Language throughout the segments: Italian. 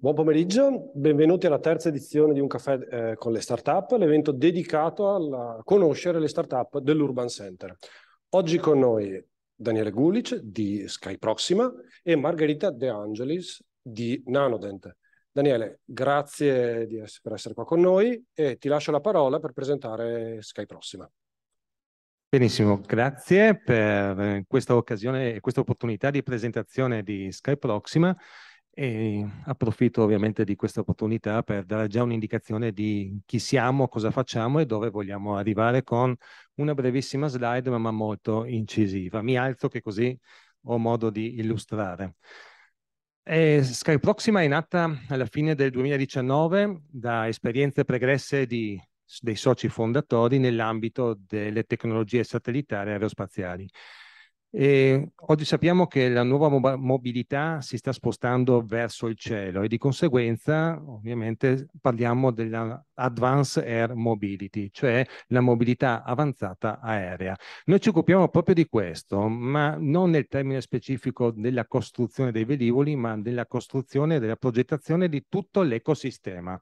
Buon pomeriggio, benvenuti alla terza edizione di Un caffè eh, con le startup, l'evento dedicato a conoscere le startup dell'Urban Center. Oggi con noi Daniele Gulic di Sky Proxima e Margherita De Angelis di Nanodent. Daniele, grazie essere, per essere qua con noi e ti lascio la parola per presentare Sky Proxima. Benissimo, grazie per eh, questa occasione e questa opportunità di presentazione di Sky Proxima. E approfitto ovviamente di questa opportunità per dare già un'indicazione di chi siamo, cosa facciamo e dove vogliamo arrivare con una brevissima slide ma molto incisiva. Mi alzo che così ho modo di illustrare. E eh, Sky Proxima è nata alla fine del 2019 da esperienze pregresse di, dei soci fondatori nell'ambito delle tecnologie satellitari e aerospaziali. E oggi sappiamo che la nuova mobilità si sta spostando verso il cielo e di conseguenza ovviamente parliamo della Advanced Air Mobility, cioè la mobilità avanzata aerea. Noi ci occupiamo proprio di questo, ma non nel termine specifico della costruzione dei velivoli, ma della costruzione e della progettazione di tutto l'ecosistema.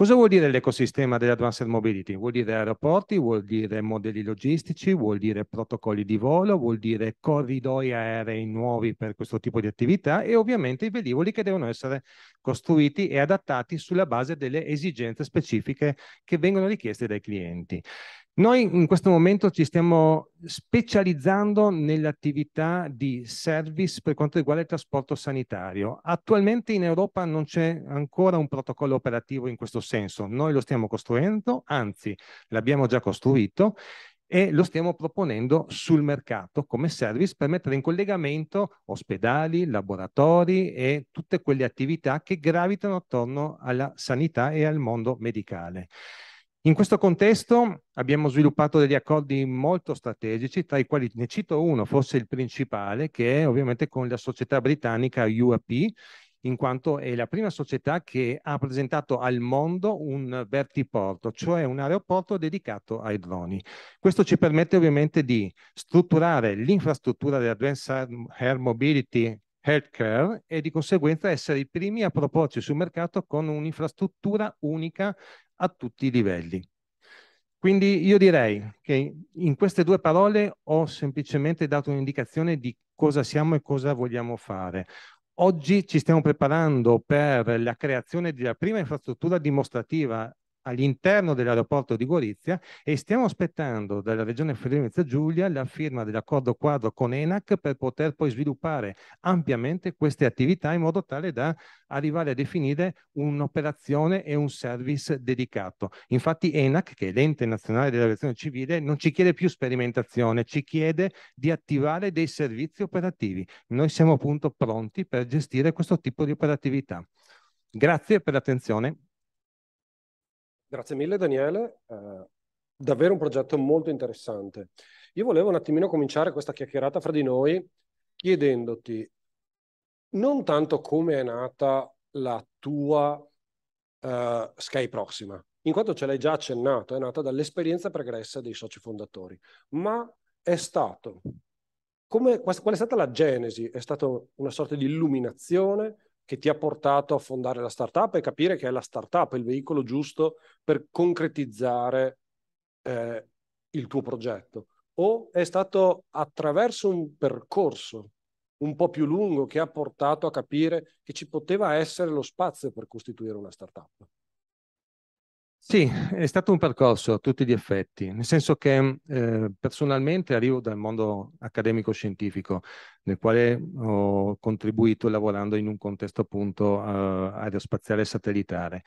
Cosa vuol dire l'ecosistema dell'advanced mobility? Vuol dire aeroporti, vuol dire modelli logistici, vuol dire protocolli di volo, vuol dire corridoi aerei nuovi per questo tipo di attività e ovviamente i velivoli che devono essere costruiti e adattati sulla base delle esigenze specifiche che vengono richieste dai clienti. Noi in questo momento ci stiamo specializzando nell'attività di service per quanto riguarda il trasporto sanitario. Attualmente in Europa non c'è ancora un protocollo operativo in questo senso. Noi lo stiamo costruendo, anzi l'abbiamo già costruito e lo stiamo proponendo sul mercato come service per mettere in collegamento ospedali, laboratori e tutte quelle attività che gravitano attorno alla sanità e al mondo medicale. In questo contesto abbiamo sviluppato degli accordi molto strategici, tra i quali ne cito uno, forse il principale, che è ovviamente con la società britannica UAP, in quanto è la prima società che ha presentato al mondo un vertiporto, cioè un aeroporto dedicato ai droni. Questo ci permette ovviamente di strutturare l'infrastruttura dell'Advanced Air Mobility Healthcare e di conseguenza essere i primi a proporci sul mercato con un'infrastruttura unica a tutti i livelli. Quindi io direi che in queste due parole ho semplicemente dato un'indicazione di cosa siamo e cosa vogliamo fare. Oggi ci stiamo preparando per la creazione della prima infrastruttura dimostrativa all'interno dell'aeroporto di Gorizia e stiamo aspettando dalla Regione Friuli-Venezia Giulia la firma dell'accordo quadro con ENAC per poter poi sviluppare ampiamente queste attività in modo tale da arrivare a definire un'operazione e un service dedicato. Infatti ENAC, che è l'ente nazionale dell'aviazione civile, non ci chiede più sperimentazione, ci chiede di attivare dei servizi operativi. Noi siamo appunto pronti per gestire questo tipo di operatività. Grazie per l'attenzione. Grazie mille Daniele, eh, davvero un progetto molto interessante. Io volevo un attimino cominciare questa chiacchierata fra di noi chiedendoti non tanto come è nata la tua eh, Sky Prossima, in quanto ce l'hai già accennato, è nata dall'esperienza pregressa dei soci fondatori, ma è stato, come, qual è stata la genesi? È stata una sorta di illuminazione? che ti ha portato a fondare la startup e capire che è la startup il veicolo giusto per concretizzare eh, il tuo progetto? O è stato attraverso un percorso un po' più lungo che ha portato a capire che ci poteva essere lo spazio per costituire una startup? Sì, è stato un percorso a tutti gli effetti, nel senso che eh, personalmente arrivo dal mondo accademico-scientifico, nel quale ho contribuito lavorando in un contesto appunto eh, aerospaziale e satellitare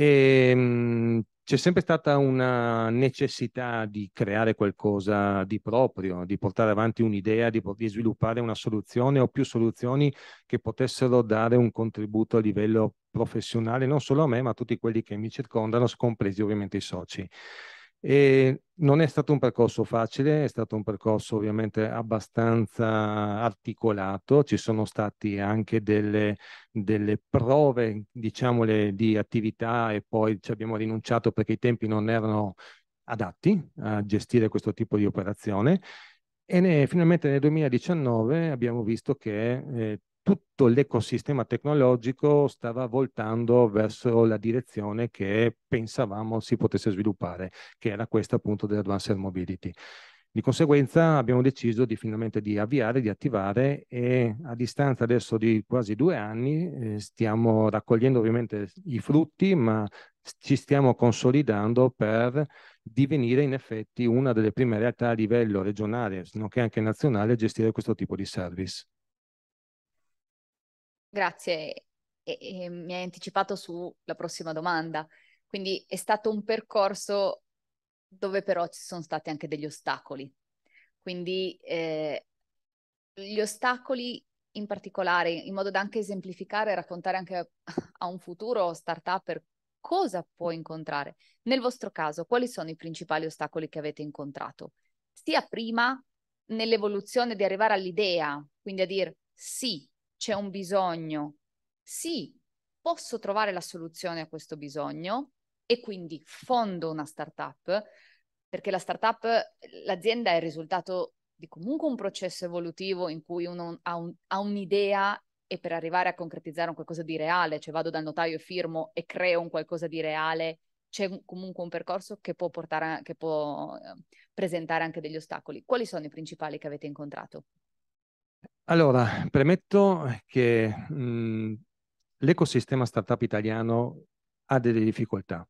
e, ehm, c'è sempre stata una necessità di creare qualcosa di proprio, di portare avanti un'idea, di, di, sviluppare una soluzione o più soluzioni che potessero dare un contributo a livello professionale, non solo a me, ma a tutti quelli che mi circondano, compresi ovviamente i soci. E non è stato un percorso facile, è stato un percorso ovviamente abbastanza articolato, ci sono state anche delle, delle prove, diciamole, di attività e poi ci abbiamo rinunciato perché i tempi non erano adatti a gestire questo tipo di operazione. E ne, finalmente nel 2019 abbiamo visto che eh, tutto l'ecosistema tecnologico stava voltando verso la direzione che pensavamo si potesse sviluppare, che era questa appunto dell'advanced mobility. Di conseguenza abbiamo deciso di finalmente di avviare, di attivare e a distanza adesso di quasi due anni eh, stiamo raccogliendo ovviamente i frutti, ma ci stiamo consolidando per divenire in effetti una delle prime realtà a livello regionale, nonché anche nazionale, a gestire questo tipo di service. Grazie, e, e mi hai anticipato sulla prossima domanda. Quindi è stato un percorso dove però ci sono stati anche degli ostacoli. Quindi eh, gli ostacoli in particolare, in modo da anche esemplificare e raccontare anche a, a un futuro startup cosa può incontrare. Nel vostro caso, quali sono i principali ostacoli che avete incontrato? Sia prima nell'evoluzione di arrivare all'idea, quindi a dire sì, c'è un bisogno, sì, posso trovare la soluzione a questo bisogno e quindi fondo una startup, perché la startup, l'azienda è il risultato di comunque un processo evolutivo in cui uno ha, un, ha un'idea e per arrivare a concretizzare un qualcosa di reale, cioè vado dal notaio e firmo e creo un qualcosa di reale, c'è comunque un percorso che può, portare, che può eh, presentare anche degli ostacoli. Quali sono i principali che avete incontrato? Allora, premetto che mhmm, l'ecosistema startup italiano ha delle difficoltà.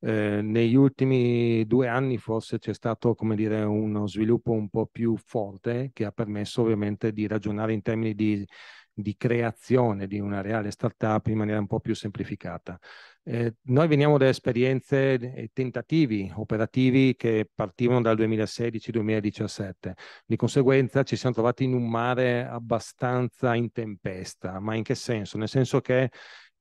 Eh, negli ultimi due anni forse c'è stato come dire, uno sviluppo un po' più forte che ha permesso ovviamente di ragionare in termini di di creazione di una reale startup in maniera un po' più semplificata. Eh, noi veniamo da esperienze e tentativi operativi che partivano dal 2016-2017, di conseguenza ci siamo trovati in un mare abbastanza in tempesta, ma in che senso? Nel senso che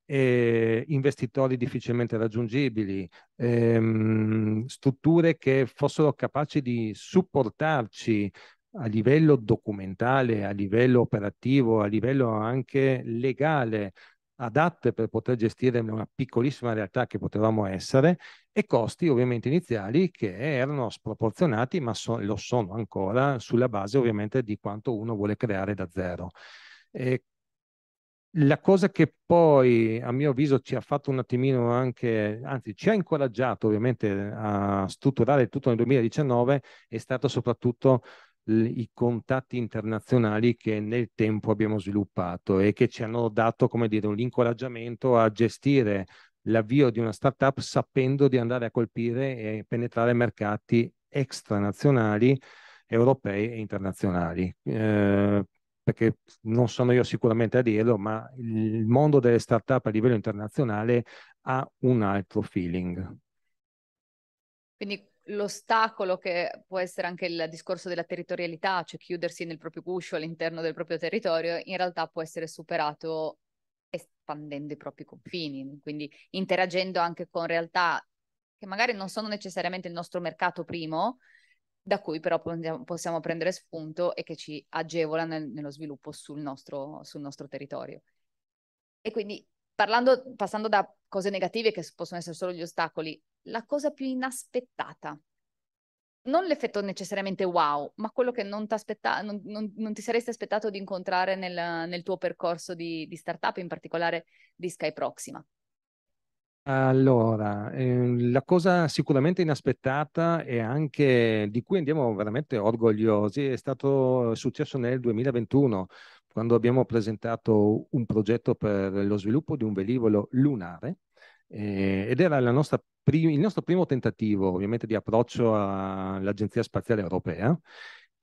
eh, investitori difficilmente raggiungibili, ehm, strutture che fossero capaci di supportarci a livello documentale, a livello operativo, a livello anche legale, adatte per poter gestire una piccolissima realtà che potevamo essere e costi ovviamente iniziali che erano sproporzionati ma so, lo sono ancora sulla base ovviamente di quanto uno vuole creare da zero. E la cosa che poi a mio avviso ci ha fatto un attimino anche, anzi ci ha incoraggiato ovviamente a strutturare tutto nel 2019 è stato soprattutto i contatti internazionali che nel tempo abbiamo sviluppato e che ci hanno dato, come dire, un incoraggiamento a gestire l'avvio di una startup sapendo di andare a colpire e penetrare mercati extranazionali, europei e internazionali. Eh, perché non sono io sicuramente a dirlo, ma il mondo delle startup a livello internazionale ha un altro feeling. Quindi l'ostacolo che può essere anche il discorso della territorialità, cioè chiudersi nel proprio guscio all'interno del proprio territorio, in realtà può essere superato espandendo i propri confini, quindi interagendo anche con realtà che magari non sono necessariamente il nostro mercato primo, da cui però possiamo prendere spunto e che ci agevola nel, nello sviluppo sul nostro, sul nostro territorio. E quindi parlando, passando da cose negative che possono essere solo gli ostacoli la cosa più inaspettata. Non l'effetto necessariamente wow, ma quello che non, non, non, non ti saresti aspettato di incontrare nel, nel tuo percorso di, di, startup, in particolare di Sky Proxima. Allora, eh, la cosa sicuramente inaspettata e anche di cui andiamo veramente orgogliosi è stato successo nel 2021, quando abbiamo presentato un progetto per lo sviluppo di un velivolo lunare eh, ed era prim- il nostro primo tentativo ovviamente di approccio all'Agenzia Spaziale Europea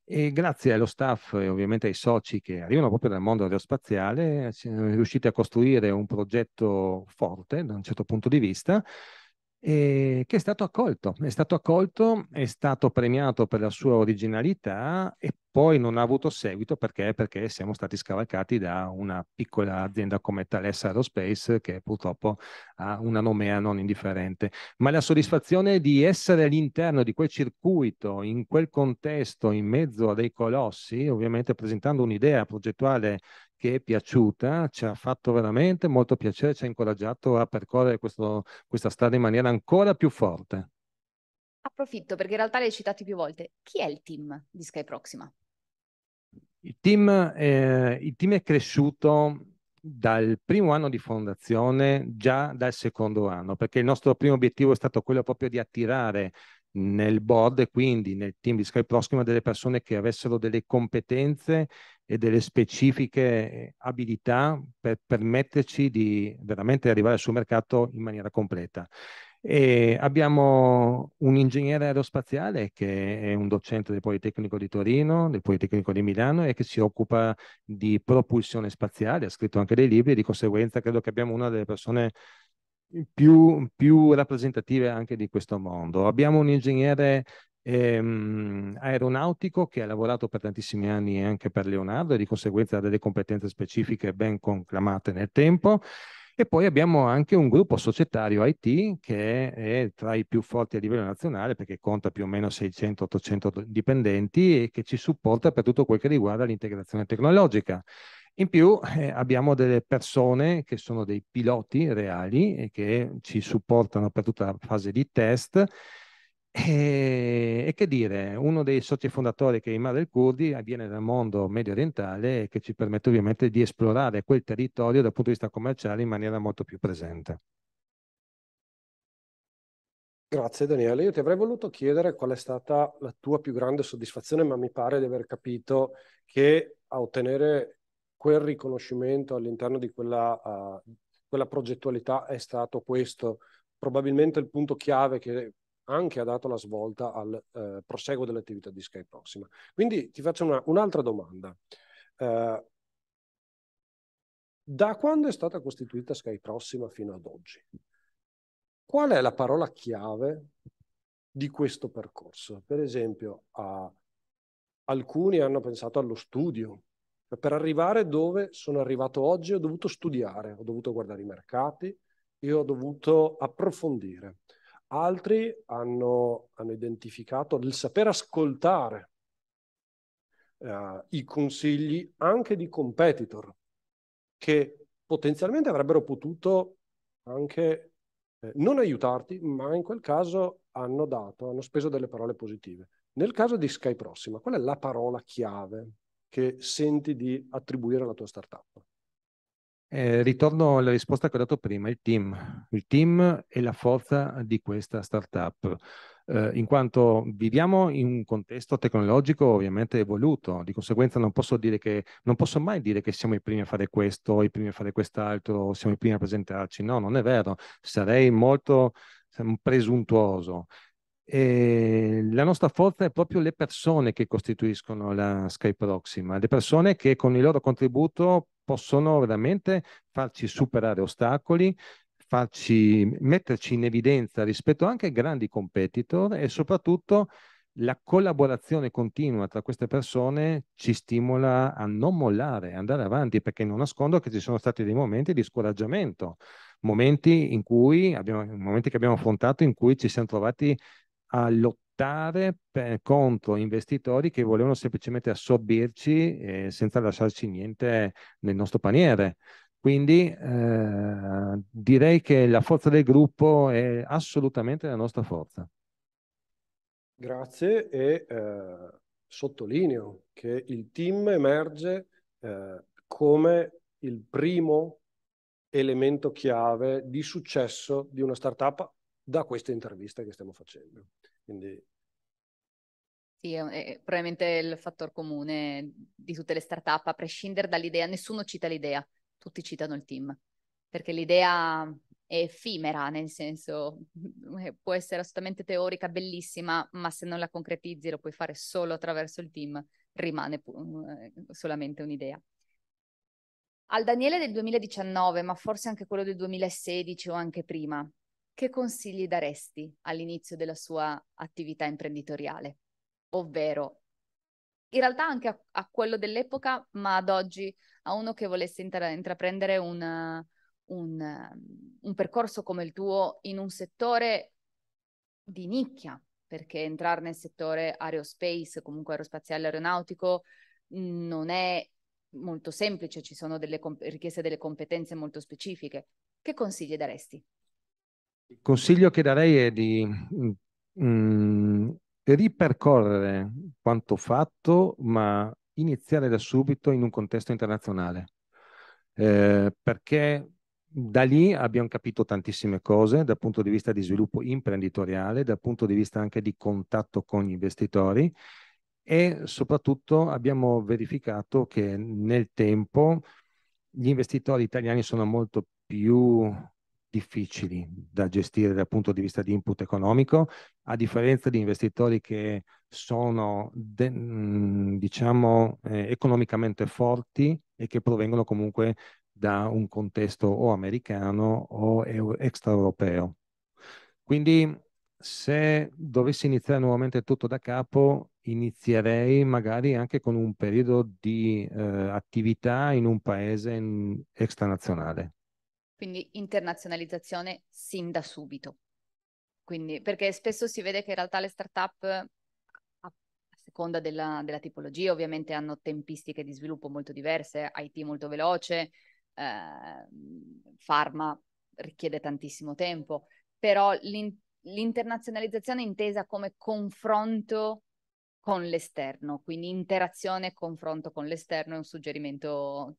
e grazie allo staff e ovviamente ai soci che arrivano proprio dal mondo aerospaziale siamo riusciti a costruire un progetto forte da un certo punto di vista eh, che è stato accolto, è stato accolto, è stato premiato per la sua originalità e poi non ha avuto seguito perché, perché siamo stati scavalcati da una piccola azienda come Thales Aerospace che purtroppo ha una nomea non indifferente. Ma la soddisfazione di essere all'interno di quel circuito, in quel contesto, in mezzo a dei colossi, ovviamente presentando un'idea progettuale che è piaciuta, ci ha fatto veramente molto piacere, ci ha incoraggiato a percorrere questo, questa strada in maniera ancora più forte. Approfitto perché in realtà l'hai citato più volte. Chi è il team di Sky Proxima? Il team, eh, il team è cresciuto dal primo anno di fondazione già dal secondo anno, perché il nostro primo obiettivo è stato quello proprio di attirare nel board e quindi nel team di Sky Prossima delle persone che avessero delle competenze e delle specifiche abilità per permetterci di veramente arrivare sul mercato in maniera completa. E abbiamo un ingegnere aerospaziale che è un docente del Politecnico di Torino, del Politecnico di Milano e che si occupa di propulsione spaziale, ha scritto anche dei libri, di conseguenza credo che abbiamo una delle persone più, più rappresentative anche di questo mondo. Abbiamo un ingegnere ehm, aeronautico che ha lavorato per tantissimi anni anche per Leonardo e di conseguenza ha delle competenze specifiche ben conclamate nel tempo. E poi abbiamo anche un gruppo societario IT che è tra i più forti a livello nazionale perché conta più o meno 600-800 dipendenti e che ci supporta per tutto quel che riguarda l'integrazione tecnologica. In più eh, abbiamo delle persone che sono dei piloti reali e che ci supportano per tutta la fase di test. E, eh, e, che dire, uno dei soci fondatori che è Imad El Kurdi viene dal mondo medio orientale e che ci permette ovviamente di esplorare quel territorio dal punto di vista commerciale in maniera molto più presente. Grazie Daniele, io ti avrei voluto chiedere qual è stata la tua più grande soddisfazione, ma mi pare di aver capito che a ottenere quel riconoscimento all'interno di quella, uh, quella progettualità è stato questo, probabilmente il punto chiave che anche ha dato la svolta al eh, proseguo dell'attività di Sky Proxima. Quindi ti faccio una, un'altra domanda. Eh, da quando è stata costituita Sky Proxima fino ad oggi? Qual è la parola chiave di questo percorso? Per esempio, a, alcuni hanno pensato allo studio, per arrivare dove sono arrivato oggi ho dovuto studiare, ho dovuto guardare i mercati, io ho dovuto approfondire. Altri hanno, hanno identificato il saper ascoltare eh, i consigli anche di competitor che potenzialmente avrebbero potuto anche eh, non aiutarti, ma in quel caso hanno dato, hanno speso delle parole positive. Nel caso di Sky Prossima, qual è la parola chiave che senti di attribuire alla tua startup? Eh, ritorno alla risposta che ho dato prima, il team. Il team è la forza di questa startup, eh, in quanto viviamo in un contesto tecnologico ovviamente evoluto, di conseguenza non posso, che, non posso mai dire che siamo i primi a fare questo, i primi a fare quest'altro, siamo i primi a presentarci. No, non è vero, sarei molto mm, presuntuoso. E ehm, la nostra forza è proprio le persone che costituiscono la Sky Proxima, le persone che con il loro contributo possono veramente farci superare ostacoli, farci, metterci in evidenza rispetto anche ai grandi competitor e soprattutto la collaborazione continua tra queste persone ci stimola a non mollare, andare avanti, perché non nascondo che ci sono stati dei momenti di scoraggiamento, momenti, in cui abbiamo, momenti che abbiamo affrontato in cui ci siamo trovati a lottare per, contro investitori che volevano semplicemente assorbirci eh, senza lasciarci niente nel nostro paniere. Quindi eh, direi che la forza del gruppo è assolutamente la nostra forza. Grazie e eh, sottolineo che il team emerge eh, come il primo elemento chiave di successo di una startup da queste interviste che stiamo facendo. Quindi... Sì, è, è probabilmente il fattore comune di tutte le start-up, a prescindere dall'idea, nessuno cita l'idea, tutti citano il team, perché l'idea è effimera, nel senso eh, può essere assolutamente teorica, bellissima, ma se non la concretizzi lo puoi fare solo attraverso il team, rimane eh, solamente un'idea. Al Daniele del 2019, ma forse anche quello del 2016 o anche prima, che consigli daresti all'inizio della sua attività imprenditoriale? Ovvero, in realtà anche a, a quello dell'epoca, ma ad oggi a uno che volesse intra- intraprendere una, un, un percorso come il tuo in un settore di nicchia, perché entrare nel settore aerospace, comunque aerospaziale aeronautico, non è molto semplice, ci sono delle comp- richieste delle competenze molto specifiche. Che consigli daresti? Il consiglio che darei è di mm, ripercorrere quanto fatto, ma iniziare da subito in un contesto internazionale, eh, perché da lì abbiamo capito tantissime cose dal punto di vista di sviluppo imprenditoriale, dal punto di vista anche di contatto con gli investitori e soprattutto abbiamo verificato che nel tempo gli investitori italiani sono molto più difficili da gestire dal punto di vista di input economico, a differenza di investitori che sono, de, mm, diciamo, eh, economicamente forti e che provengono comunque da un contesto o americano o extraeuropeo. Quindi se dovessi iniziare nuovamente tutto da capo, inizierei magari anche con un periodo di eh, attività in un paese in, extranazionale. Quindi internazionalizzazione sin da subito. Quindi, perché spesso si vede che in realtà le start-up, a seconda della, della tipologia, ovviamente hanno tempistiche di sviluppo molto diverse, IT molto veloce, eh, pharma richiede tantissimo tempo, però l'in- l'internazionalizzazione è intesa come confronto con l'esterno, quindi interazione e confronto con l'esterno è un suggerimento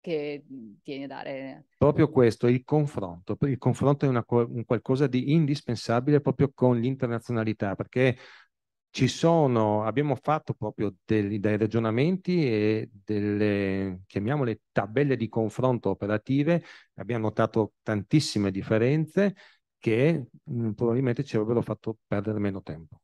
che mhmm, tieni a dare. Proprio questo, il confronto. Il confronto è una, un qualcosa di indispensabile proprio con l'internazionalità, perché ci sono, abbiamo fatto proprio dei, dei ragionamenti e delle, chiamiamole, tabelle di confronto operative, abbiamo notato tantissime differenze che mh, mhmm, probabilmente ci avrebbero fatto perdere meno tempo.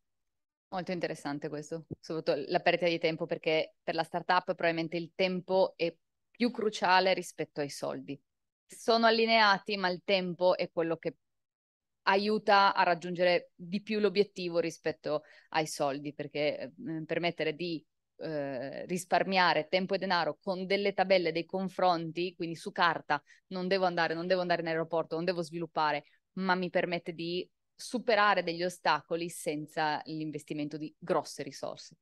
Molto interessante questo, soprattutto la perdita di tempo, perché per la startup probabilmente il tempo è più cruciale rispetto ai soldi. Sono allineati, ma il tempo è quello che aiuta a raggiungere di più l'obiettivo rispetto ai soldi, perché eh, permettere di eh, risparmiare tempo e denaro con delle tabelle, dei confronti, quindi su carta non devo andare, non devo andare in aeroporto, non devo sviluppare, ma mi permette di superare degli ostacoli senza l'investimento di grosse risorse.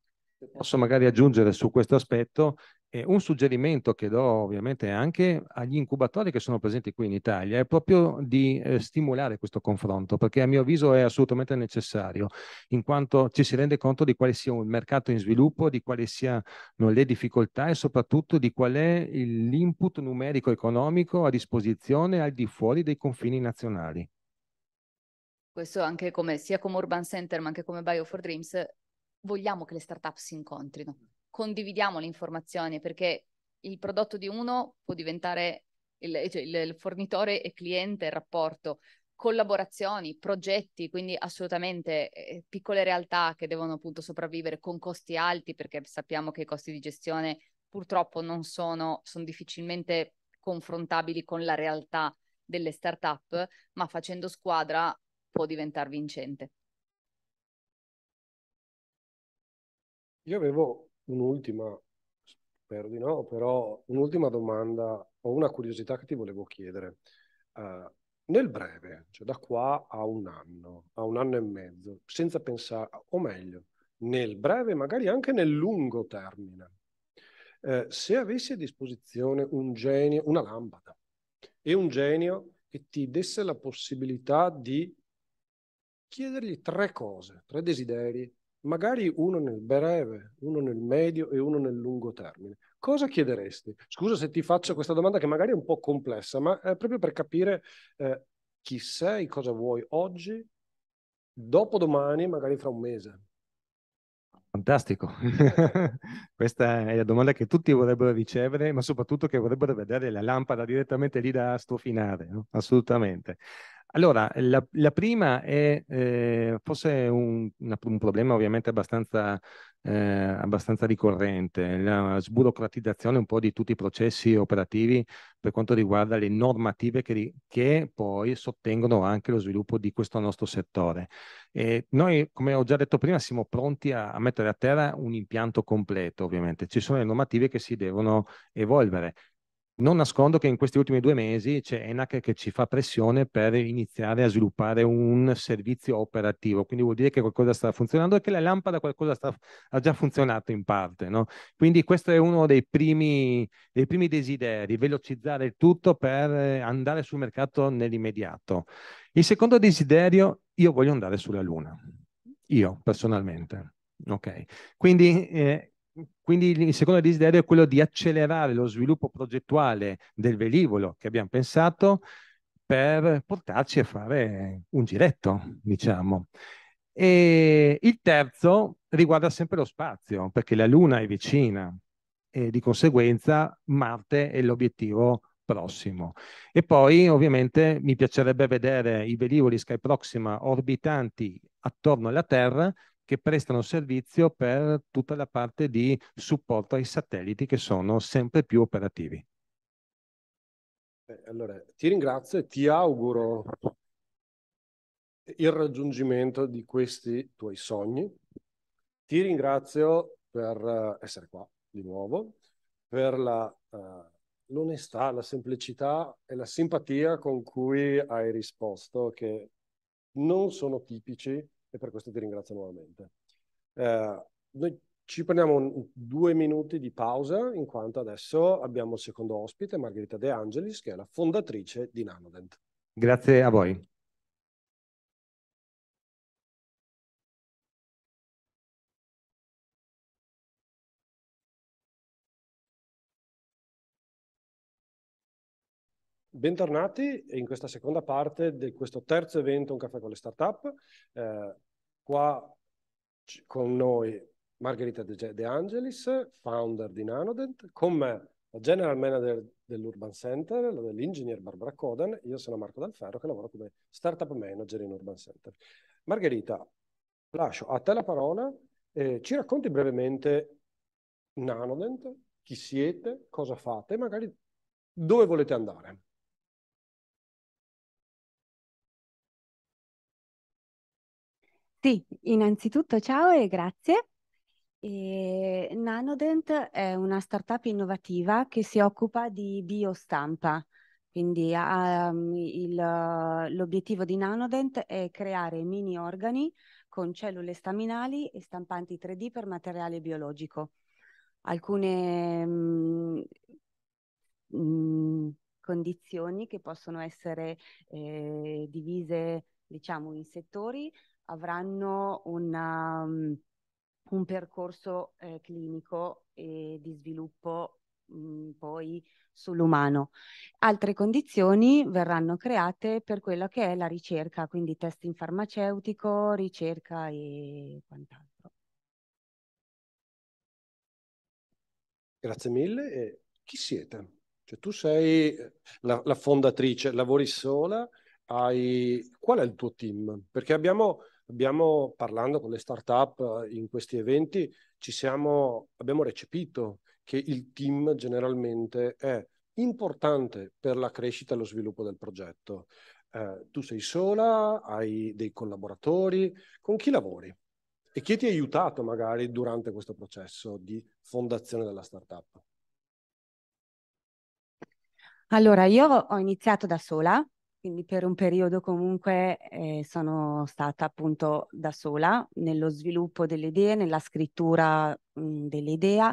Posso magari aggiungere su questo aspetto e un suggerimento che do ovviamente anche agli incubatori che sono presenti qui in Italia è proprio di eh, stimolare questo confronto, perché a mio avviso è assolutamente necessario, in quanto ci si rende conto di quale sia un mercato in sviluppo, di quali siano le difficoltà e soprattutto di qual è l'input numerico economico a disposizione al di fuori dei confini nazionali. Questo anche come, sia come Urban Center ma anche come Bio4Dreams, vogliamo che le start-up si incontrino condividiamo le informazioni perché il prodotto di uno può diventare il, cioè il, il fornitore e cliente, il rapporto, collaborazioni, progetti, quindi assolutamente eh, piccole realtà che devono appunto sopravvivere con costi alti perché sappiamo che i costi di gestione purtroppo non sono, sono difficilmente confrontabili con la realtà delle start-up, ma facendo squadra può diventare vincente. Io avevo un'ultima, spero di no, però un'ultima domanda, ho una curiosità che ti volevo chiedere. Uh, nel breve, cioè da qua a un anno, a un anno e mezzo, senza pensare, o meglio, nel breve, magari anche nel lungo termine, eh, se avessi a disposizione un genio, una lampada e un genio che ti desse la possibilità di chiedergli tre cose, tre desideri magari uno nel breve, uno nel medio e uno nel lungo termine. Cosa chiederesti? Scusa se ti faccio questa domanda che magari è un po' complessa, ma è eh, proprio per capire eh, chi sei, cosa vuoi oggi, dopodomani, magari fra un mese. Fantastico, questa è la domanda che tutti vorrebbero ricevere, ma soprattutto che vorrebbero vedere la lampada direttamente lì da astrofinare, no? assolutamente. Allora, la, la prima è eh, forse un, un, problema ovviamente abbastanza, eh, abbastanza ricorrente, la sburocratizzazione un po' di tutti i processi operativi per quanto riguarda le normative che, che poi sottengono anche lo sviluppo di questo nostro settore. E noi, come ho già detto prima, siamo pronti a, a mettere a terra un impianto completo, ovviamente. Ci sono le normative che si devono evolvere non nascondo che in questi ultimi due mesi c'è ENAC che ci fa pressione per iniziare a sviluppare un servizio operativo, quindi vuol dire che qualcosa sta funzionando e che la lampada qualcosa sta, ha già funzionato in parte. No? Quindi questo è uno dei primi, dei primi desideri, velocizzare il tutto per eh, andare sul mercato nell'immediato. Il secondo desiderio, io voglio andare sulla Luna, io personalmente. Ok, quindi eh, quindi il secondo desiderio è quello di accelerare lo sviluppo progettuale del velivolo che abbiamo pensato per portarci a fare un giretto, diciamo. E il terzo riguarda sempre lo spazio, perché la Luna è vicina e di conseguenza Marte è l'obiettivo prossimo. E poi ovviamente mi piacerebbe vedere i velivoli Sky Proxima orbitanti attorno alla Terra che prestano servizio per tutta la parte di supporto ai satelliti che sono sempre più operativi. Allora, ti ringrazio e ti auguro il raggiungimento di questi tuoi sogni. Ti ringrazio per eh, essere qua di nuovo, per la, uh, l'onestà, la semplicità e la simpatia con cui hai risposto, che non sono tipici e per questo ti ringrazio nuovamente. Eh, noi ci prendiamo un, due minuti di pausa in quanto adesso abbiamo il secondo ospite, Margherita De Angelis, che è la fondatrice di Nanodent. Grazie a voi. Bentornati in questa seconda parte di questo terzo evento Un caffè con le startup. Eh, qua con noi Margherita De, Angelis, founder di Nanodent, con me la general manager dell'Urban Center, l'ingegner Barbara Coden, io sono Marco Dalferro che lavoro come startup manager in Urban Center. Margherita, lascio a te la parola, eh, ci racconti brevemente Nanodent, chi siete, cosa fate, magari dove volete andare. Sì, innanzitutto ciao e grazie. E Nanodent è una startup innovativa che si occupa di biostampa. Quindi um, l'obiettivo di Nanodent è creare mini organi con cellule staminali e stampanti 3D per materiale biologico. Alcune mh, mm, mh, mm, condizioni che possono essere eh, divise diciamo in settori avranno una, um, un percorso eh, clinico e di sviluppo mh, mm, poi sull'umano. Altre condizioni verranno create per quello che è la ricerca, quindi testing farmaceutico, ricerca e quant'altro. Grazie mille. E chi siete? Cioè, tu sei eh, la, la fondatrice, lavori sola, hai... qual è il tuo team? Perché abbiamo abbiamo, parlando con le startup eh, in questi eventi, siamo, abbiamo recepito che il team generalmente è importante per la crescita e lo sviluppo del progetto. Eh, tu sei sola, hai dei collaboratori, con chi lavori? E chi ti ha aiutato magari durante questo processo di fondazione della startup? Allora, io ho iniziato da sola, quindi per un periodo comunque eh, sono stata appunto da sola nello sviluppo delle idee, nella scrittura dell'idea,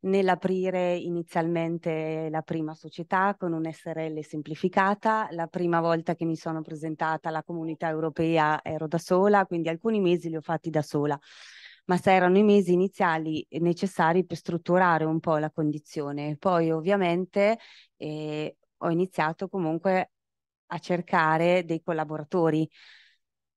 nell'aprire inizialmente la prima società con un SRL semplificata. La prima volta che mi sono presentata alla comunità europea ero da sola, quindi alcuni mesi li ho fatti da sola ma erano i mesi iniziali necessari per strutturare un po' la condizione. Poi ovviamente eh, ho iniziato comunque a cercare dei collaboratori.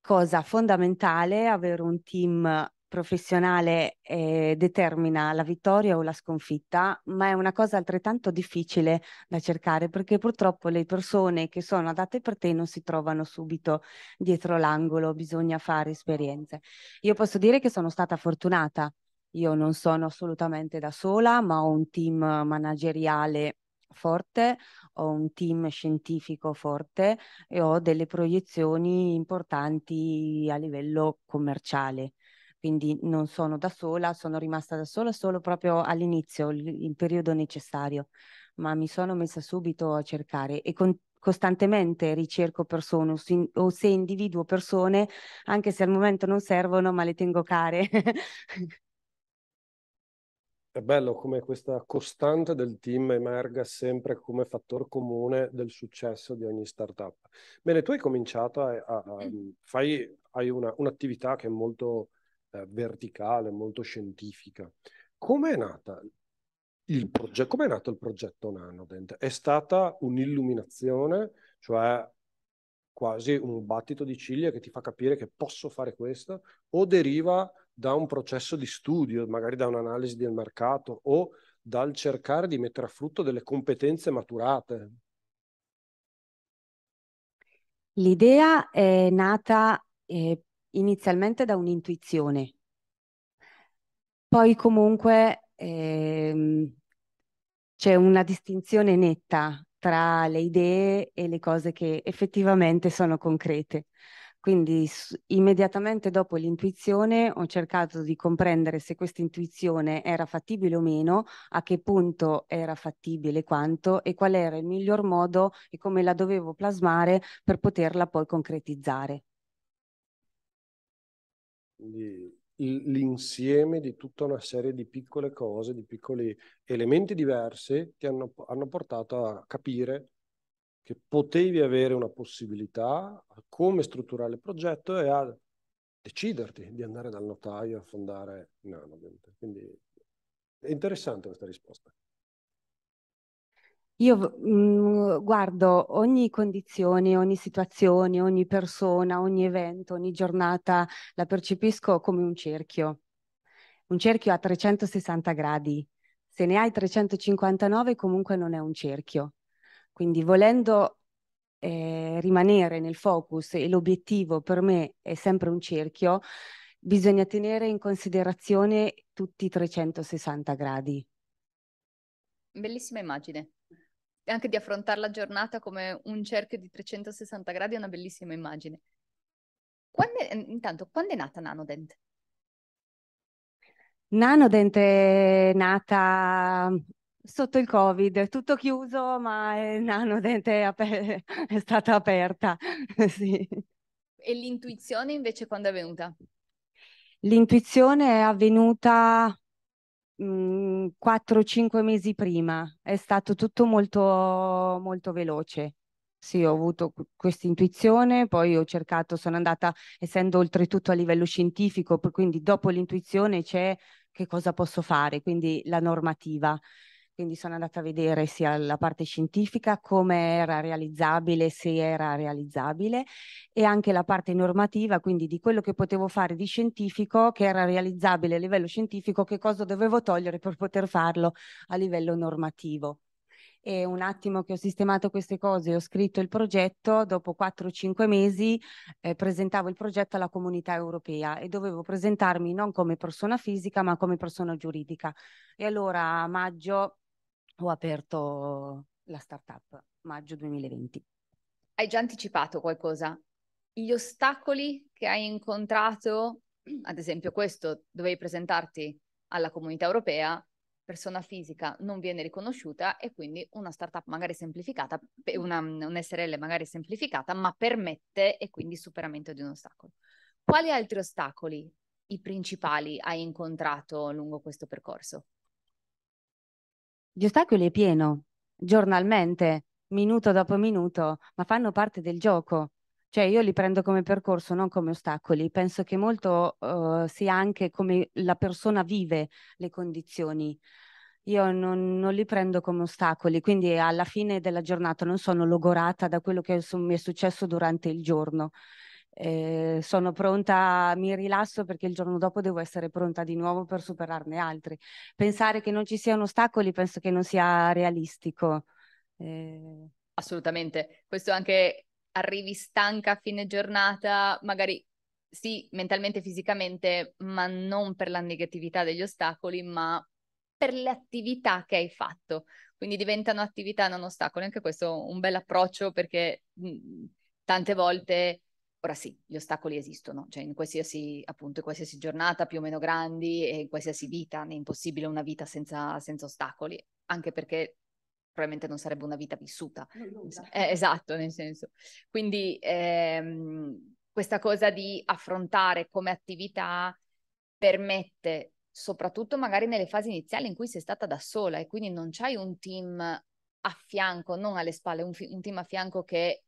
Cosa fondamentale, avere un team professionale eh, determina la vittoria o la sconfitta, ma è una cosa altrettanto difficile da cercare perché purtroppo le persone che sono adatte per te non si trovano subito dietro l'angolo, bisogna fare esperienze. Io posso dire che sono stata fortunata, io non sono assolutamente da sola, ma ho un team manageriale forte, ho un team scientifico forte e ho delle proiezioni importanti a livello commerciale. Quindi non sono da sola, sono rimasta da sola solo proprio all'inizio, il, il periodo necessario, ma mi sono messa subito a cercare e con, costantemente ricerco persone o, si, o, se individuo persone, anche se al momento non servono, ma le tengo care È bello come questa costante del team emerga sempre come fattore comune del successo di ogni startup. Bene, tu hai cominciato a, a, a mm. fai, hai una, un'attività che è molto eh, verticale, molto scientifica. Come è nata il progetto? Come è nato il progetto Nanodent? È stata un'illuminazione, cioè quasi un battito di ciglia che ti fa capire che posso fare questo, o deriva da un processo di studio, magari da un'analisi del mercato o dal cercare di mettere a frutto delle competenze maturate. L'idea è nata eh, inizialmente da un'intuizione, poi comunque eh, c'è una distinzione netta tra le idee e le cose che effettivamente sono concrete. Quindi immediatamente dopo l'intuizione ho cercato di comprendere se questa intuizione era fattibile o meno, a che punto era fattibile, quanto e qual era il miglior modo e come la dovevo plasmare per poterla poi concretizzare. Quindi l'insieme di tutta una serie di piccole cose, di piccoli elementi diversi ti hanno, hanno portato a capire che potevi avere una possibilità a come strutturare il progetto e a deciderti di andare dal notaio a fondare Nanobent. Quindi è interessante questa risposta. Io mh, mm, guardo ogni condizione, ogni situazione, ogni persona, ogni evento, ogni giornata, la percepisco come un cerchio. Un cerchio a 360 gradi. Se ne hai 359 comunque non è un cerchio. Quindi volendo eh, rimanere nel focus e l'obiettivo per me è sempre un cerchio, bisogna tenere in considerazione tutti i 360 gradi. Bellissima immagine. Anche di affrontare la giornata come un cerchio di 360 gradi è una bellissima immagine. Quando è, intanto, quando è nata Nanodent? Nanodent è nata sotto il Covid, tutto chiuso, ma il nano dente è stata aperta. sì. E l'intuizione invece quando è venuta? L'intuizione è avvenuta 4-5 mm, mesi prima, è stato tutto molto, molto veloce. Sì, ho avuto questa intuizione, poi ho cercato, sono andata, essendo oltretutto a livello scientifico, quindi dopo l'intuizione c'è che cosa posso fare, quindi la normativa quindi sono andata a vedere sia la parte scientifica, come era realizzabile, se era realizzabile, e anche la parte normativa, quindi di quello che potevo fare di scientifico, che era realizzabile a livello scientifico, che cosa dovevo togliere per poter farlo a livello normativo. E un attimo che ho sistemato queste cose, ho scritto il progetto, dopo 4-5 mesi eh, presentavo il progetto alla comunità europea e dovevo presentarmi non come persona fisica ma come persona giuridica. E allora a maggio ho aperto la startup maggio 2020. Hai già anticipato qualcosa? Gli ostacoli che hai incontrato, ad esempio questo, dovevi presentarti alla comunità europea, persona fisica non viene riconosciuta e quindi una startup magari semplificata, una, un SRL magari semplificata, ma permette e quindi superamento di un ostacolo. Quali altri ostacoli, i principali, hai incontrato lungo questo percorso? gli ostacoli è pieno, giornalmente, minuto dopo minuto, ma fanno parte del gioco. Cioè io li prendo come percorso, non come ostacoli. Penso che molto uh, sia anche come la persona vive le condizioni. Io non, non, li prendo come ostacoli, quindi alla fine della giornata non sono logorata da quello che mi è successo durante il giorno eh, sono pronta, mi rilasso perché il giorno dopo devo essere pronta di nuovo per superarne altri. Pensare che non ci siano ostacoli penso che non sia realistico. Eh... Assolutamente, questo anche arrivi stanca a fine giornata, magari sì, mentalmente e fisicamente, ma non per la negatività degli ostacoli, ma per le attività che hai fatto. Quindi diventano attività non ostacoli, anche questo è un bel approccio perché mh, mhmm, tante volte Ora sì, gli ostacoli esistono, cioè in qualsiasi, appunto, in qualsiasi giornata più o meno grandi e in qualsiasi vita, è impossibile una vita senza, senza ostacoli, anche perché probabilmente non sarebbe una vita vissuta. Eh, esatto, nel senso. Quindi ehm, questa cosa di affrontare come attività permette, soprattutto magari nelle fasi iniziali in cui sei stata da sola e quindi non c'hai un team a fianco, non alle spalle, un, fi- un team a fianco che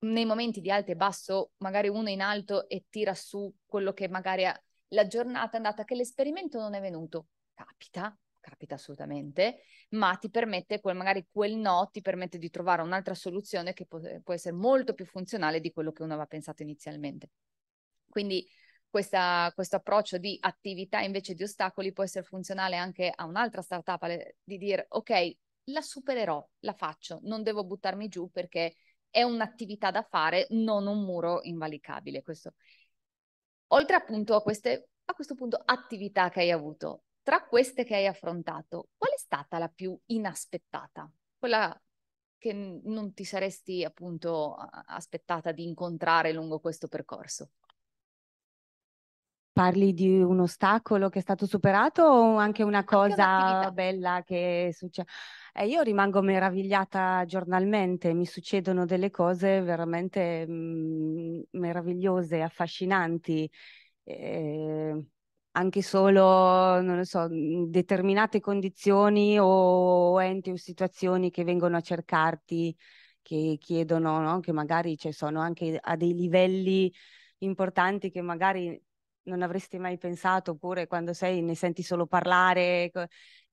nei momenti di alto e basso, magari uno in alto e tira su quello che magari ha, la giornata è andata, che l'esperimento non è venuto. Capita, capita assolutamente, ma ti permette, quel, magari quel no ti permette di trovare un'altra soluzione che può, può essere molto più funzionale di quello che uno aveva pensato inizialmente. Quindi questa, questo approccio di attività invece di ostacoli può essere funzionale anche a un'altra startup, di dire ok, la supererò, la faccio, non devo buttarmi giù perché è un'attività da fare, non un muro invalicabile. Questo. Oltre appunto a queste, a questo punto, attività che hai avuto, tra queste che hai affrontato, qual è stata la più inaspettata? Quella che non ti saresti appunto aspettata di incontrare lungo questo percorso? Parli di un ostacolo che è stato superato o anche una cosa un'attività. bella che succede? Eh, io rimango meravigliata giornalmente, mi succedono delle cose veramente mh, mm, meravigliose, affascinanti. Eh, anche solo, non lo so, determinate condizioni o enti o situazioni che vengono a cercarti, che chiedono, no? che magari cioè, sono anche a dei livelli importanti che magari non avresti mai pensato, oppure quando sei ne senti solo parlare,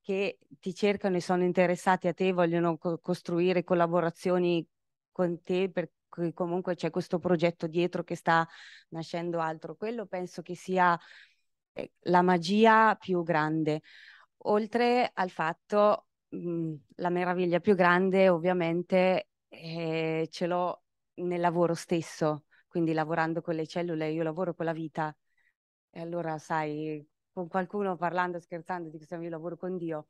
che ti cercano e sono interessati a te, vogliono co- costruire collaborazioni con te per cui comunque c'è questo progetto dietro che sta nascendo altro. Quello penso che sia eh, la magia più grande, oltre al fatto mh, mm, la meraviglia più grande ovviamente eh, ce l'ho nel lavoro stesso, quindi lavorando con le cellule, io lavoro con la vita, e allora, sai, con qualcuno parlando, scherzando, dico che io lavoro con Dio,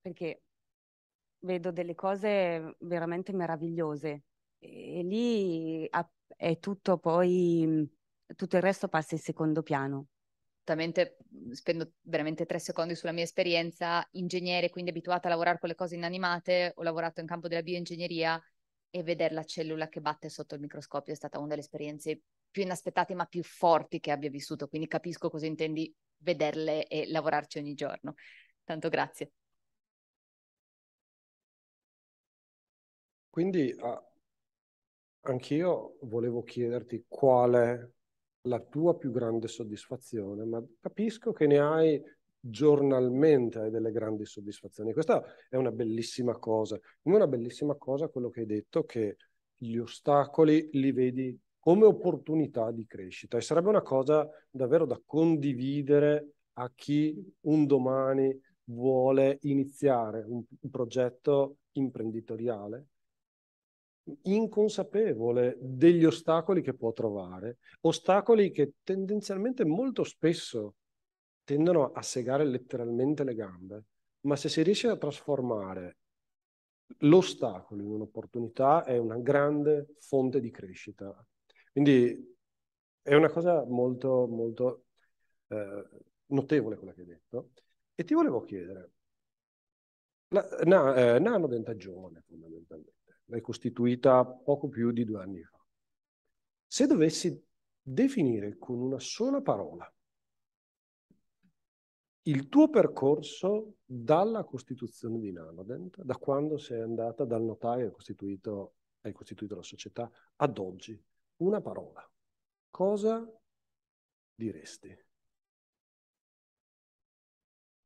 perché vedo delle cose veramente meravigliose e lì è tutto poi, tutto il resto passa in secondo piano. Esattamente, spendo veramente tre secondi sulla mia esperienza, ingegnere, quindi abituata a lavorare con le cose inanimate, ho lavorato in campo della bioingegneria e vedere la cellula che batte sotto il microscopio è stata una delle esperienze più inaspettati ma più forti che abbia vissuto, quindi capisco cosa intendi vederle e lavorarci ogni giorno. Tanto grazie. Quindi ah, anch'io volevo chiederti qual è la tua più grande soddisfazione, ma capisco che ne hai giornalmente hai delle grandi soddisfazioni. Questa è una bellissima cosa. Come una bellissima cosa quello che hai detto che gli ostacoli li vedi come opportunità di crescita e sarebbe una cosa davvero da condividere a chi un domani vuole iniziare un, un progetto imprenditoriale inconsapevole degli ostacoli che può trovare, ostacoli che tendenzialmente molto spesso tendono a segare letteralmente le gambe, ma se si riesce a trasformare l'ostacolo in un'opportunità è una grande fonte di crescita quindi è una cosa molto, molto eh, notevole quella che hai detto. E ti volevo chiedere, na, na, eh, Nano Dentagione fondamentalmente, l'hai costituita poco più di due anni fa. Se dovessi definire con una sola parola il tuo percorso dalla costituzione di Nanodent, da quando sei andata dal notaio e hai costituito la società ad oggi, una parola, cosa diresti?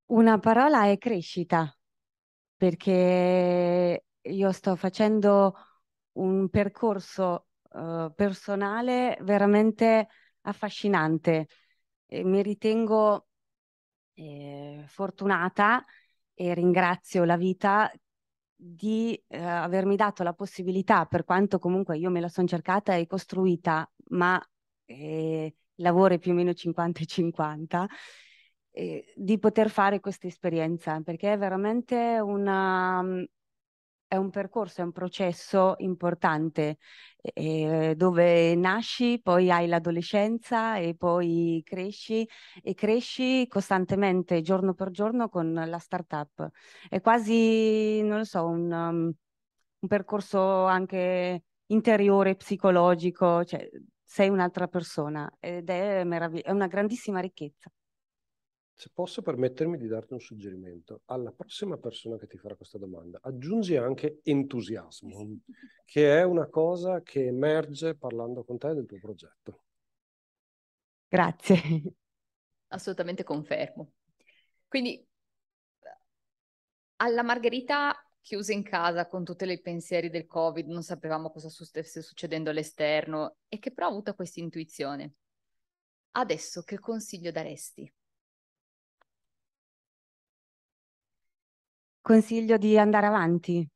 Una parola è crescita, perché io sto facendo un percorso uh, personale veramente affascinante. E mi ritengo eh, fortunata e ringrazio la vita di eh, avermi dato la possibilità, per quanto comunque io me la sono cercata e costruita, ma eh, lavoro più o meno 50 e 50, eh, di poter fare questa esperienza, perché è veramente una, mm, è un percorso, è un processo importante eh, dove nasci, poi hai l'adolescenza e poi cresci e cresci costantemente giorno per giorno con la startup. È quasi, non lo so, un, um, un percorso anche interiore, psicologico, cioè sei un'altra persona ed è, meravigli- è una grandissima ricchezza. Se posso permettermi di darti un suggerimento, alla prossima persona che ti farà questa domanda, aggiungi anche entusiasmo, che è una cosa che emerge parlando con te del tuo progetto. Grazie. Assolutamente confermo. Quindi eh, alla Margherita chiusa in casa con tutti i pensieri del Covid, non sapevamo cosa stesse succedendo all'esterno e che però ha avuto questa intuizione. Adesso che consiglio daresti? consiglio di andare avanti,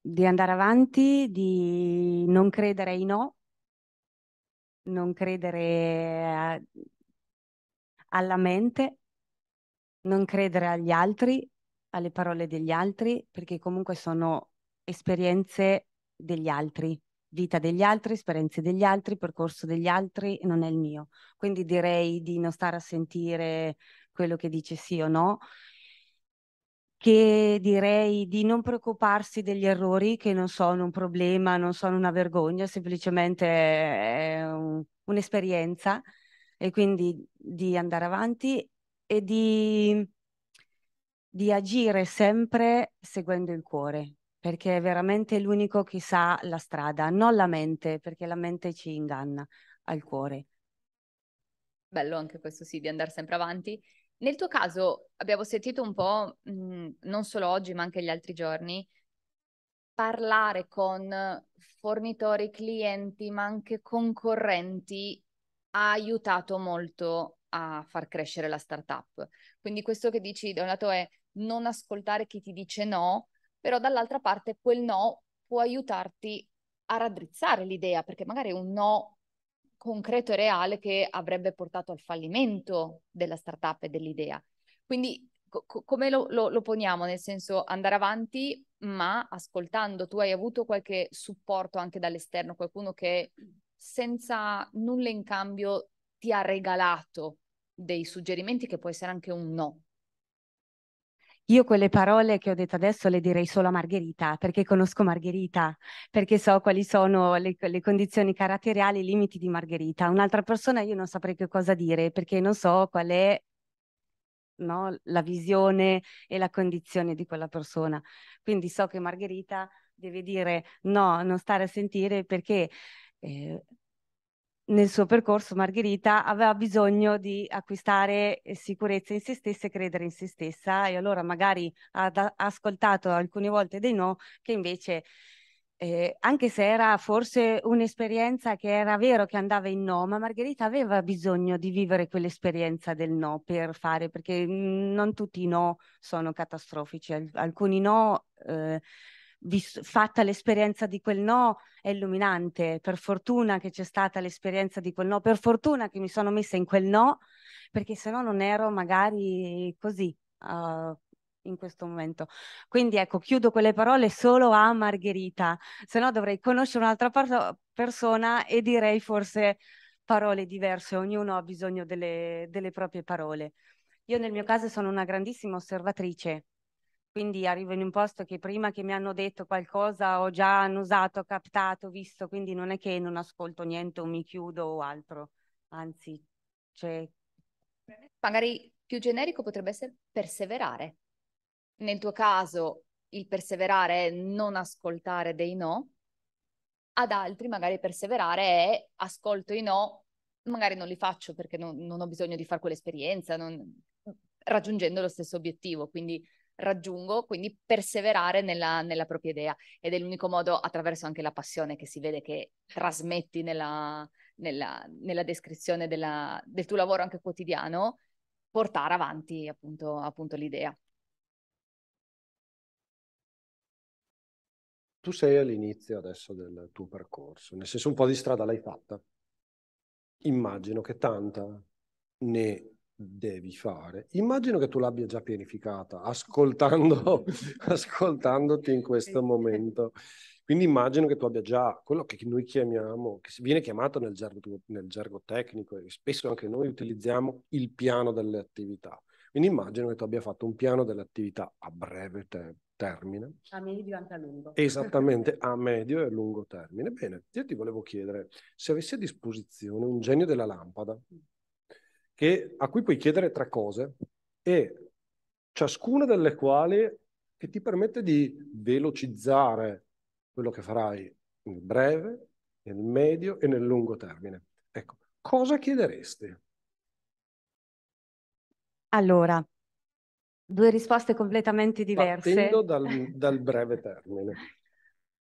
di andare avanti, di non credere ai no, non credere a, alla mente, non credere agli altri, alle parole degli altri, perché comunque sono esperienze degli altri, vita degli altri, esperienze degli altri, percorso degli altri, non è il mio. Quindi direi di non stare a sentire quello che dice sì o no che direi di non preoccuparsi degli errori che non sono un problema, non sono una vergogna, semplicemente è un, un'esperienza e quindi di andare avanti e di, di agire sempre seguendo il cuore, perché è veramente l'unico che sa la strada, non la mente, perché la mente ci inganna al cuore. Bello anche questo sì, di andare sempre avanti nel tuo caso abbiamo sentito un po', mh, mm, non solo oggi ma anche gli altri giorni, parlare con fornitori, clienti ma anche concorrenti ha aiutato molto a far crescere la startup. Quindi questo che dici da un lato è non ascoltare chi ti dice no, però dall'altra parte quel no può aiutarti a raddrizzare l'idea, perché magari un no concreto e reale che avrebbe portato al fallimento della startup e dell'idea. Quindi co- come lo, lo, lo, poniamo? Nel senso andare avanti, ma ascoltando, tu hai avuto qualche supporto anche dall'esterno, qualcuno che senza nulla in cambio ti ha regalato dei suggerimenti che può essere anche un no, io quelle parole che ho detto adesso le direi solo a Margherita, perché conosco Margherita, perché so quali sono le, le condizioni caratteriali i limiti di Margherita. Un'altra persona io non saprei che cosa dire, perché non so qual è no, la visione e la condizione di quella persona. Quindi so che Margherita deve dire no, non stare a sentire perché... Eh, nel suo percorso Margherita aveva bisogno di acquistare eh, sicurezza in se stessa e credere in se stessa e allora magari ha ascoltato alcune volte dei no che invece eh, anche se era forse un'esperienza che era vero che andava in no, ma Margherita aveva bisogno di vivere quell'esperienza del no per fare, perché mm, non tutti i no sono catastrofici, alcuni no eh, vis- fatta l'esperienza di quel no è illuminante. Per fortuna che c'è stata l'esperienza di quel no, per fortuna che mi sono messa in quel no, perché se no non ero magari così. Uh, in questo momento. Quindi ecco, chiudo quelle parole solo a Margherita, se no dovrei conoscere un'altra par- persona e direi forse parole diverse, ognuno ha bisogno delle, delle proprie parole. Io nel mio caso sono una grandissima osservatrice, quindi arrivo in un posto che prima che mi hanno detto qualcosa ho già annusato, captato, visto, quindi non è che non ascolto niente o mi chiudo o altro, anzi c'è... Cioè... Magari più generico potrebbe essere perseverare. Nel tuo caso il perseverare è non ascoltare dei no, ad altri magari perseverare è ascolto i no, magari non li faccio perché non, non ho bisogno di fare quell'esperienza, non... raggiungendo lo stesso obiettivo, quindi raggiungo, quindi perseverare nella, nella, propria idea ed è l'unico modo attraverso anche la passione che si vede che trasmetti nella, nella, nella descrizione della, del tuo lavoro anche quotidiano, portare avanti appunto, appunto l'idea. Tu sei all'inizio adesso del tuo percorso, nel senso un po' di strada l'hai fatta. Immagino che tanta ne devi fare. Immagino che tu l'abbia già pianificata, ascoltando, ascoltandoti in questo momento. Quindi immagino che tu abbia già quello che noi chiamiamo, che viene chiamato nel gergo, nel gergo tecnico e spesso anche noi utilizziamo il piano delle attività. Quindi immagino che tu abbia fatto un piano delle attività a breve te- termine. A medio e anche a lungo. Esattamente, a medio e a lungo termine. Bene, io ti volevo chiedere se avessi a disposizione un genio della lampada mm che, a cui puoi chiedere tre cose e ciascuna delle quali che ti permette di velocizzare quello che farai nel breve, nel medio e nel lungo termine. Ecco, cosa chiederesti? Allora, due risposte completamente diverse. Partendo dal, dal breve termine.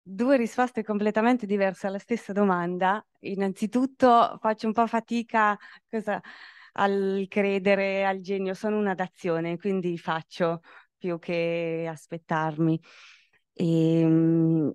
Due risposte completamente diverse alla stessa domanda. Innanzitutto faccio un po' fatica, cosa, al credere, al genio, sono una d'azione, quindi faccio più che aspettarmi. E, ehm,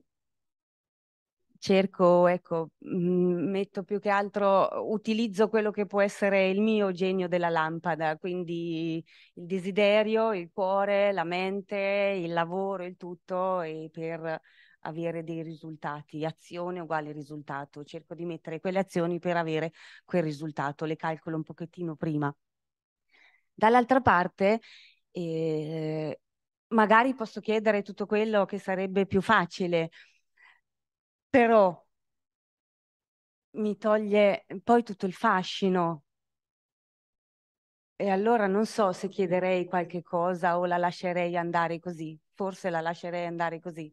cerco, ecco, mm, metto più che altro, utilizzo quello che può essere il mio genio della lampada, quindi il desiderio, il cuore, la mente, il lavoro, il tutto, e per avere dei risultati, azione uguale risultato, cerco di mettere quelle azioni per avere quel risultato, le calcolo un pochettino prima. Dall'altra parte, eh, magari posso chiedere tutto quello che sarebbe più facile, però mi toglie poi tutto il fascino. E allora non so se chiederei qualche cosa o la lascerei andare così, forse la lascerei andare così.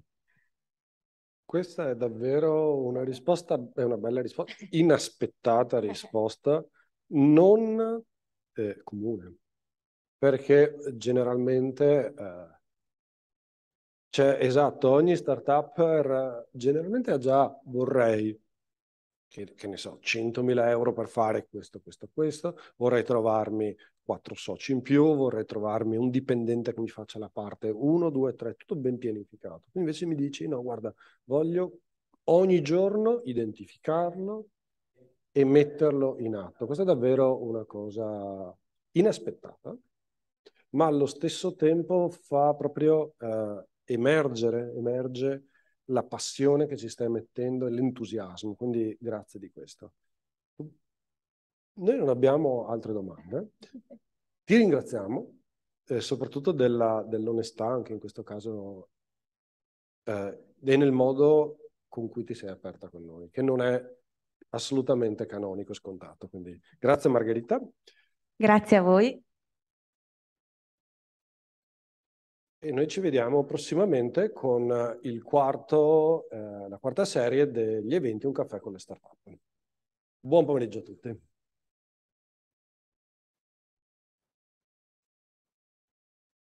Questa è davvero una risposta, è una bella risposta, inaspettata eh. risposta, non eh, comune, perché generalmente eh, cioè, esatto, ogni startup eh, generalmente ha già vorrei, che, che ne so, 100.000 euro per fare questo, questo, questo, vorrei trovarmi quattro soci in più, vorrei trovarmi un dipendente che mi faccia la parte 1, 2, 3, tutto ben pianificato. Invece mi dici, no, guarda, voglio ogni giorno identificarlo e metterlo in atto. Questa è davvero una cosa inaspettata, ma allo stesso tempo fa proprio eh, emergere, emerge la passione che ci stai mettendo e l'entusiasmo, quindi grazie di questo. Noi non abbiamo altre domande. Ti ringraziamo, eh, soprattutto dell'onestà, anche in questo caso, eh, e nel modo con cui ti sei aperta con noi, che non è assolutamente canonico scontato. Quindi grazie Margherita. Grazie a voi. E noi ci vediamo prossimamente con eh, quarto, eh, la quarta serie degli eventi Un caffè con le startup. Buon pomeriggio a tutti.